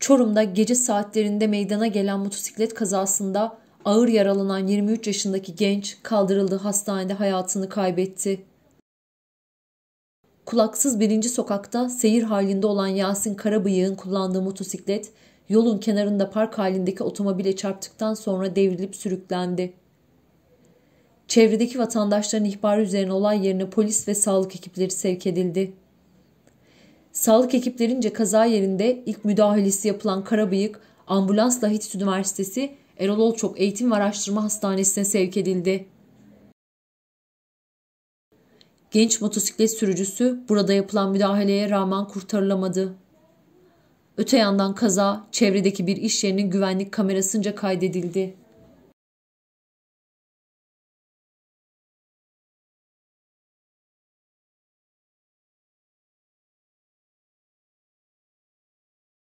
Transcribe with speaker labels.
Speaker 1: Çorum'da gece saatlerinde meydana gelen motosiklet kazasında ağır yaralanan 23 yaşındaki genç kaldırıldığı hastanede hayatını kaybetti. Kulaksız birinci sokakta seyir halinde olan Yasin Karabıyık'ın kullandığı motosiklet yolun kenarında park halindeki otomobile çarptıktan sonra devrilip sürüklendi. Çevredeki vatandaşların ihbarı üzerine olay yerine polis ve sağlık ekipleri sevk edildi. Sağlık ekiplerince kaza yerinde ilk müdahalesi yapılan Karabıyık, ambulansla Hitit Üniversitesi Erol Olçok Eğitim ve Araştırma Hastanesi'ne sevk edildi. Genç motosiklet sürücüsü burada yapılan müdahaleye rağmen kurtarılamadı. Öte yandan kaza çevredeki bir iş yerinin güvenlik kamerasınca kaydedildi.